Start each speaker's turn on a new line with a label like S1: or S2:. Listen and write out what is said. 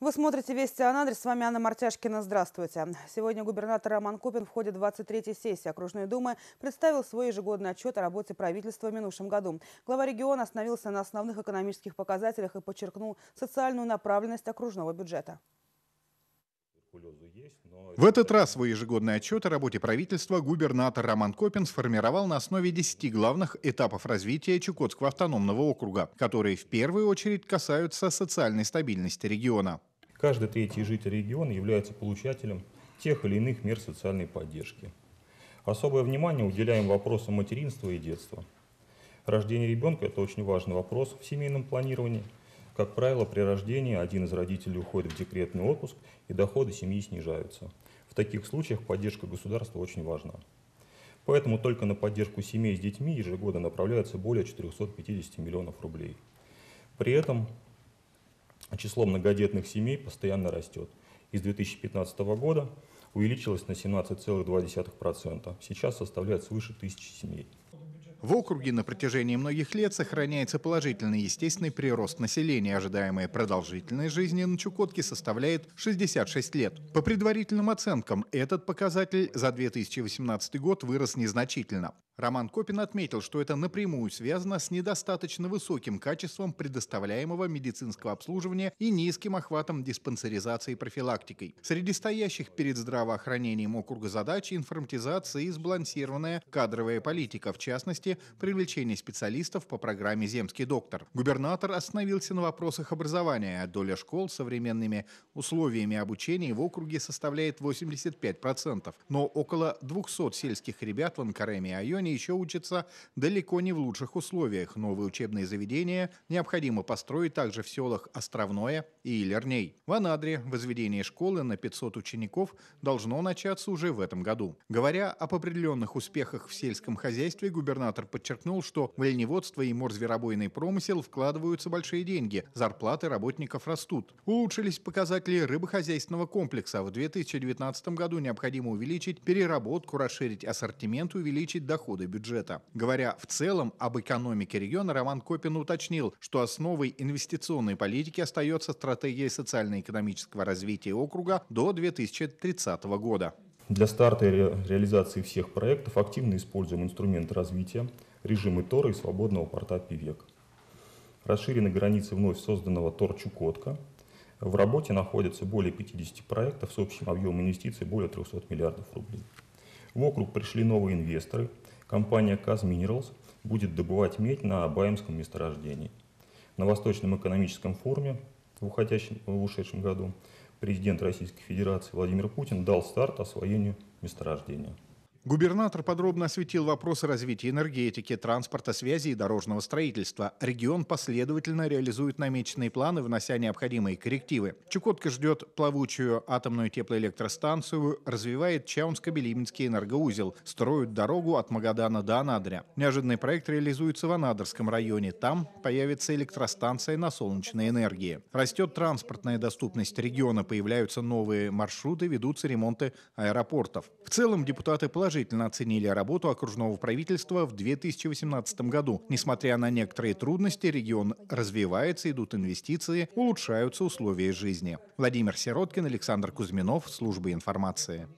S1: Вы смотрите «Вести Анадрес». С вами Анна Мартяшкина. Здравствуйте. Сегодня губернатор Роман Купин в ходе 23-й сессии окружной думы представил свой ежегодный отчет о работе правительства в минувшем году. Глава региона остановился на основных экономических показателях и подчеркнул социальную направленность окружного бюджета.
S2: В этот раз свой ежегодный отчет о работе правительства губернатор Роман Копин сформировал на основе 10 главных этапов развития Чукотского автономного округа, которые в первую очередь касаются социальной стабильности региона.
S1: Каждый третий житель региона является получателем тех или иных мер социальной поддержки. Особое внимание уделяем вопросам материнства и детства. Рождение ребенка – это очень важный вопрос в семейном планировании. Как правило, при рождении один из родителей уходит в декретный отпуск, и доходы семьи снижаются. В таких случаях поддержка государства очень важна. Поэтому только на поддержку семей с детьми ежегодно направляется более 450 миллионов рублей. При этом а число многодетных семей постоянно растет. Из 2015 года увеличилось на
S2: 17,2%. Сейчас составляет свыше тысячи семей. В округе на протяжении многих лет сохраняется положительный естественный прирост населения. Ожидаемая продолжительность жизни на Чукотке составляет 66 лет. По предварительным оценкам, этот показатель за 2018 год вырос незначительно. Роман Копин отметил, что это напрямую связано с недостаточно высоким качеством предоставляемого медицинского обслуживания и низким охватом диспансеризации и профилактикой. Среди стоящих перед здравоохранением округа задач информатизация и сбалансированная кадровая политика, в частности, привлечение специалистов по программе «Земский доктор». Губернатор остановился на вопросах образования, доля школ с современными условиями обучения в округе составляет 85%, но около 200 сельских ребят в Анкареме и Айоне еще учатся далеко не в лучших условиях. Новые учебные заведения необходимо построить также в селах Островное и Лерней. В Анадре возведение школы на 500 учеников должно начаться уже в этом году. Говоря об определенных успехах в сельском хозяйстве, губернатор подчеркнул, что в оленеводство и морзверобойный промысел вкладываются большие деньги, зарплаты работников растут. Улучшились показатели рыбохозяйственного комплекса. В 2019 году необходимо увеличить переработку, расширить ассортимент, увеличить доходы доходы бюджета. Говоря в целом об экономике региона, Роман Копин уточнил, что основой инвестиционной политики остается стратегия социально-экономического развития округа до 2030 года.
S1: Для старта ре- реализации всех проектов активно используем инструмент развития, режимы ТОРа и свободного порта Пивек. Расширены границы вновь созданного ТОР Чукотка. В работе находятся более 50 проектов с общим объемом инвестиций более 300 миллиардов рублей. В округ пришли новые инвесторы компания Каз Minerals будет добывать медь на Баемском месторождении. На Восточном экономическом форуме в, уходящем, в ушедшем году президент Российской Федерации Владимир Путин дал старт освоению
S2: месторождения. Губернатор подробно осветил вопросы развития энергетики, транспорта, связи и дорожного строительства. Регион последовательно реализует намеченные планы, внося необходимые коррективы. Чукотка ждет плавучую атомную теплоэлектростанцию, развивает Чаунско-Белиминский энергоузел, строит дорогу от Магадана до Анадыря. Неожиданный проект реализуется в Анадырском районе. Там появится электростанция на солнечной энергии. Растет транспортная доступность региона, появляются новые маршруты, ведутся ремонты аэропортов. В целом депутаты положили положительно оценили работу окружного правительства в 2018 году. Несмотря на некоторые трудности, регион развивается, идут инвестиции, улучшаются условия жизни. Владимир Сироткин, Александр Кузьминов, Служба информации.